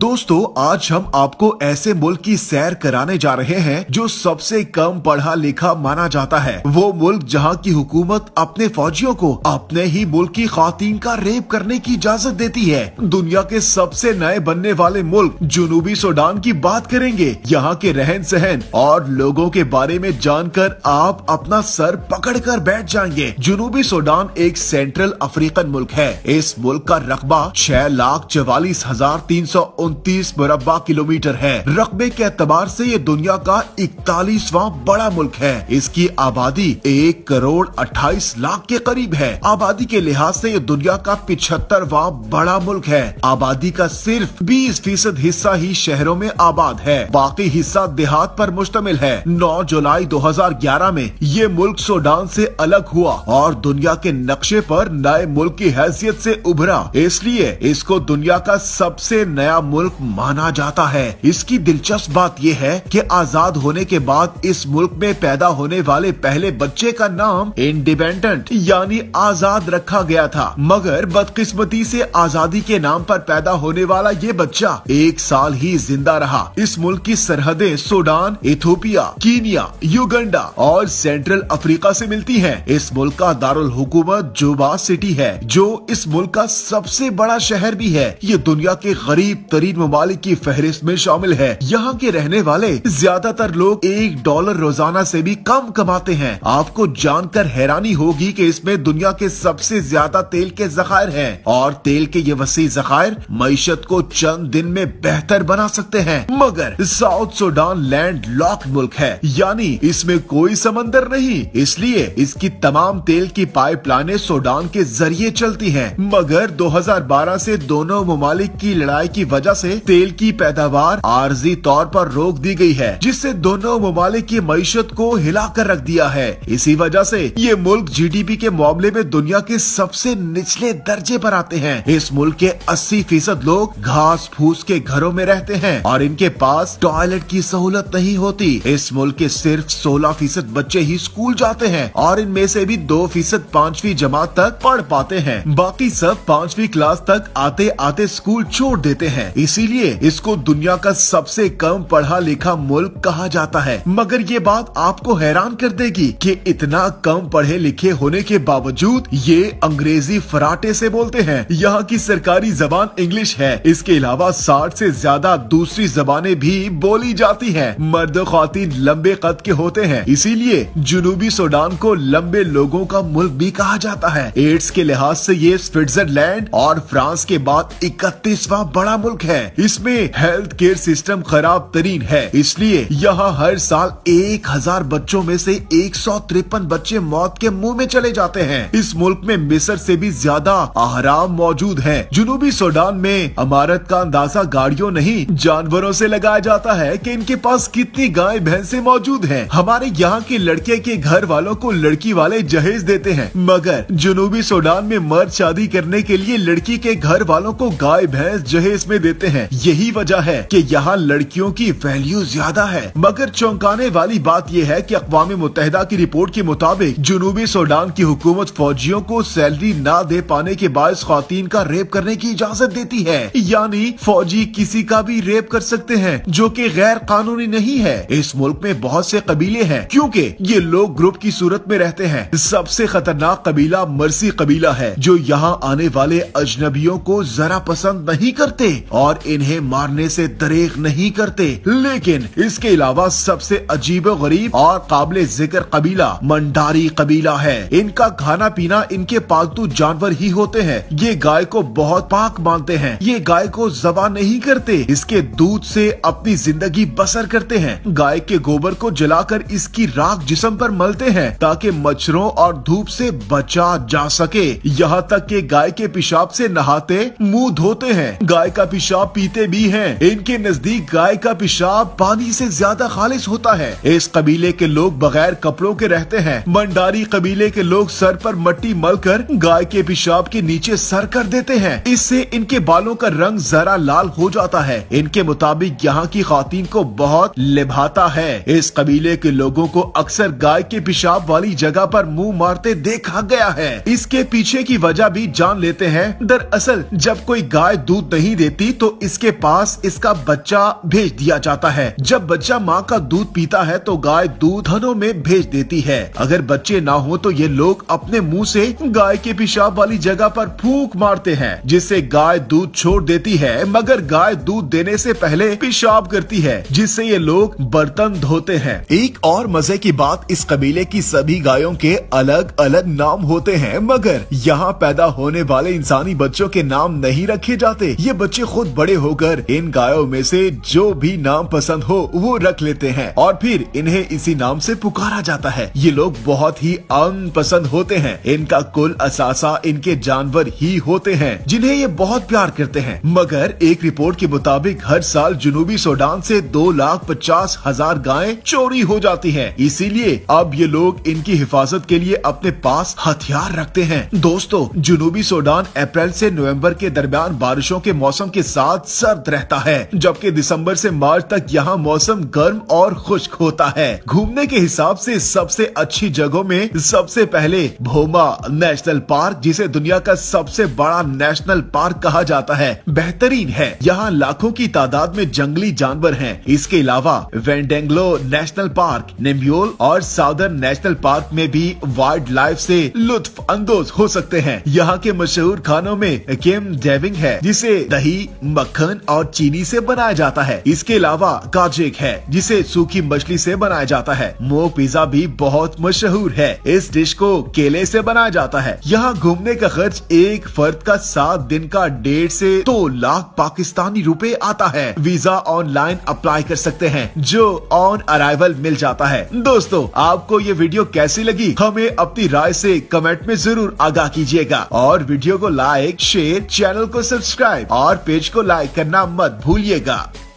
दोस्तों आज हम आपको ऐसे मुल्क की सैर कराने जा रहे हैं जो सबसे कम पढ़ा लिखा माना जाता है वो मुल्क जहाँ की हुकूमत अपने फौजियों को अपने ही मुल्क की खातन का रेप करने की इजाजत देती है दुनिया के सबसे नए बनने वाले मुल्क जुनूबी सूडान की बात करेंगे यहाँ के रहन सहन और लोगों के बारे में जानकर आप अपना सर पकड़ कर बैठ जाएंगे जुनूबी सूडान एक सेंट्रल अफ्रीकन मुल्क है इस मुल्क का रकबा छह लाख चवालीस हजार तीन सौ उनतीस मुरबा किलोमीटर है रकबे के एतबार से ये दुनिया का इकतालीसवा बड़ा मुल्क है इसकी आबादी एक करोड़ अट्ठाईस लाख के करीब है आबादी के लिहाज से ये दुनिया का पिछहत्तरवा बड़ा मुल्क है आबादी का सिर्फ बीस फीसद हिस्सा ही शहरों में आबाद है बाकी हिस्सा देहात पर मुश्तमिल है 9 जुलाई 2011 में ये मुल्क सोडान से अलग हुआ और दुनिया के नक्शे पर नए मुल्क की हैसियत से उभरा इसलिए इसको दुनिया का सबसे नया मुल्क मुल्क माना जाता है इसकी दिलचस्प बात यह है कि आजाद होने के बाद इस मुल्क में पैदा होने वाले पहले बच्चे का नाम इंडिपेंडेंट यानी आजाद रखा गया था मगर बदकिस्मती से आजादी के नाम पर पैदा होने वाला ये बच्चा एक साल ही जिंदा रहा इस मुल्क की सरहदें सूडान इथोपिया कीनिया युगंडा और सेंट्रल अफ्रीका से मिलती हैं। इस मुल्क का दारुल हुकूमत जोबा सिटी है जो इस मुल्क का सबसे बड़ा शहर भी है ये दुनिया के गरीब तरीन शहीद ममालिक की फहरिस्त में शामिल है यहाँ के रहने वाले ज्यादातर लोग एक डॉलर रोजाना से भी कम कमाते हैं आपको जानकर हैरानी होगी कि इसमें दुनिया के सबसे ज्यादा तेल के जखायर हैं और तेल के ये वसी जखायर मीशत को चंद दिन में बेहतर बना सकते हैं मगर साउथ सोडान लैंड लॉक मुल्क है यानी इसमें कोई समंदर नहीं इसलिए इसकी तमाम तेल की लाइने सोडान के जरिए चलती हैं। मगर 2012 से दोनों ममालिक की लड़ाई की वजह से तेल की पैदावार आरजी तौर पर रोक दी गई है जिससे दोनों ममालिक की मीशत को हिलाकर रख दिया है इसी वजह से ये मुल्क जीडीपी के मामले में दुनिया के सबसे निचले दर्जे पर आते हैं इस मुल्क के अस्सी फीसद लोग घास फूस के घरों में रहते हैं और इनके पास टॉयलेट की सहूलत नहीं होती इस मुल्क के सिर्फ सोलह फीसद बच्चे ही स्कूल जाते हैं और इनमें ऐसी भी दो फीसद जमात तक पढ़ पाते हैं बाकी सब पांचवी क्लास तक आते आते स्कूल छोड़ देते हैं इसीलिए इसको दुनिया का सबसे कम पढ़ा लिखा मुल्क कहा जाता है मगर ये बात आपको हैरान कर देगी कि इतना कम पढ़े लिखे होने के बावजूद ये अंग्रेजी फराटे से बोलते हैं यहाँ की सरकारी जबान इंग्लिश है इसके अलावा साठ से ज्यादा दूसरी जबाने भी बोली जाती है मर्द खातिन लंबे कद के होते हैं इसीलिए जुनूबी सोडान को लंबे लोगों का मुल्क भी कहा जाता है एड्स के लिहाज से ये स्विट्जरलैंड और फ्रांस के बाद इकतीसवा बड़ा मुल्क है है इसमें हेल्थ केयर सिस्टम खराब तरीन है इसलिए यहाँ हर साल एक हजार बच्चों में से एक सौ तिरपन बच्चे मौत के मुंह में चले जाते हैं इस मुल्क में मिसर से भी ज्यादा आराम मौजूद है जुनूबी सोडान में अमारत का अंदाजा गाड़ियों नहीं जानवरों ऐसी लगाया जाता है की इनके पास कितनी गाय भैंसे मौजूद है हमारे यहाँ के लड़के के घर वालों को लड़की वाले जहेज देते हैं मगर जुनूबी सोडान में मर्द शादी करने के लिए लड़की के घर वालों को गाय भैंस जहेज में देते हैं हैं यही वजह है कि यहाँ लड़कियों की वैल्यू ज्यादा है मगर चौंकाने वाली बात यह है कि अकवा मुतहदा की रिपोर्ट के मुताबिक जुनूबी सोडान की हुकूमत फौजियों को सैलरी न दे पाने के बायस खातन का रेप करने की इजाजत देती है यानी फौजी किसी का भी रेप कर सकते हैं जो की गैर कानूनी नहीं है इस मुल्क में बहुत से कबीले हैं क्योंकि ये लोग ग्रुप की सूरत में रहते हैं सबसे खतरनाक कबीला मरसी कबीला है जो यहाँ आने वाले अजनबियों को जरा पसंद नहीं करते और और इन्हें मारने से दरेख नहीं करते लेकिन इसके अलावा सबसे अजीब गरीब और काबिल जिक्र कबीला मंडारी कबीला है इनका खाना पीना इनके पालतू जानवर ही होते हैं ये गाय को बहुत पाक मानते हैं ये गाय को जबा नहीं करते इसके दूध से अपनी जिंदगी बसर करते हैं गाय के गोबर को जलाकर इसकी राख जिसम पर मलते हैं ताकि मच्छरों और धूप से बचा जा सके यहाँ तक के गाय के पेशाब से नहाते मुंह धोते हैं गाय का पेशाब पेशाब पीते भी है इनके नजदीक गाय का पेशाब पानी ऐसी ज्यादा खालिश होता है इस कबीले के लोग बगैर कपड़ों के रहते हैं मंडारी कबीले के लोग सर पर मट्टी मल कर गाय के पेशाब के नीचे सर कर देते हैं इससे इनके बालों का रंग जरा लाल हो जाता है इनके मुताबिक यहाँ की खातिन को बहुत लिभाता है इस कबीले के लोगों को अक्सर गाय के पेशाब वाली जगह पर मुंह मारते देखा गया है इसके पीछे की वजह भी जान लेते हैं दरअसल जब कोई गाय दूध नहीं देती तो इसके पास इसका बच्चा भेज दिया जाता है जब बच्चा माँ का दूध पीता है तो गाय दूध धनों में भेज देती है अगर बच्चे ना हो तो ये लोग अपने मुंह से गाय के पेशाब वाली जगह पर फूक मारते हैं जिससे गाय दूध छोड़ देती है मगर गाय दूध देने से पहले पेशाब करती है जिससे ये लोग बर्तन धोते हैं एक और मजे की बात इस कबीले की सभी गायों के अलग अलग नाम होते हैं मगर यहाँ पैदा होने वाले इंसानी बच्चों के नाम नहीं रखे जाते ये बच्चे खुद बड़े होकर इन गायों में से जो भी नाम पसंद हो वो रख लेते हैं और फिर इन्हें इसी नाम से पुकारा जाता है ये लोग बहुत ही पसंद होते हैं इनका कुल असासा इनके जानवर ही होते हैं जिन्हें ये बहुत प्यार करते हैं मगर एक रिपोर्ट के मुताबिक हर साल जुनूबी सोडान से दो लाख पचास हजार गाय चोरी हो जाती है इसीलिए अब ये लोग इनकी हिफाजत के लिए अपने पास हथियार रखते हैं दोस्तों जुनूबी सोडान अप्रैल से नवंबर के दरमियान बारिशों के मौसम के साथ साथ सर्द रहता है जबकि दिसंबर से मार्च तक यहाँ मौसम गर्म और खुश्क होता है घूमने के हिसाब से सबसे अच्छी जगहों में सबसे पहले भोमा नेशनल पार्क जिसे दुनिया का सबसे बड़ा नेशनल पार्क कहा जाता है बेहतरीन है यहाँ लाखों की तादाद में जंगली जानवर है इसके अलावा वेंडेंगलो नेशनल पार्क निम्बियोल और साउदर्न नेशनल पार्क में भी वाइल्ड लाइफ से लुत्फ अंदोज हो सकते हैं यहाँ के मशहूर खानों में केम डेविंग है जिसे दही मक्खन और चीनी से बनाया जाता है इसके अलावा काजेक है जिसे सूखी मछली से बनाया जाता है मो पिज्जा भी बहुत मशहूर है इस डिश को केले से बनाया जाता है यहाँ घूमने का खर्च एक फर्द का सात दिन का डेढ़ से दो तो लाख पाकिस्तानी रुपए आता है वीजा ऑनलाइन अप्लाई कर सकते हैं जो ऑन अराइवल मिल जाता है दोस्तों आपको ये वीडियो कैसी लगी हमें अपनी राय से कमेंट में जरूर आगाह कीजिएगा और वीडियो को लाइक शेयर चैनल को सब्सक्राइब और पेज को लाइक करना मत भूलिएगा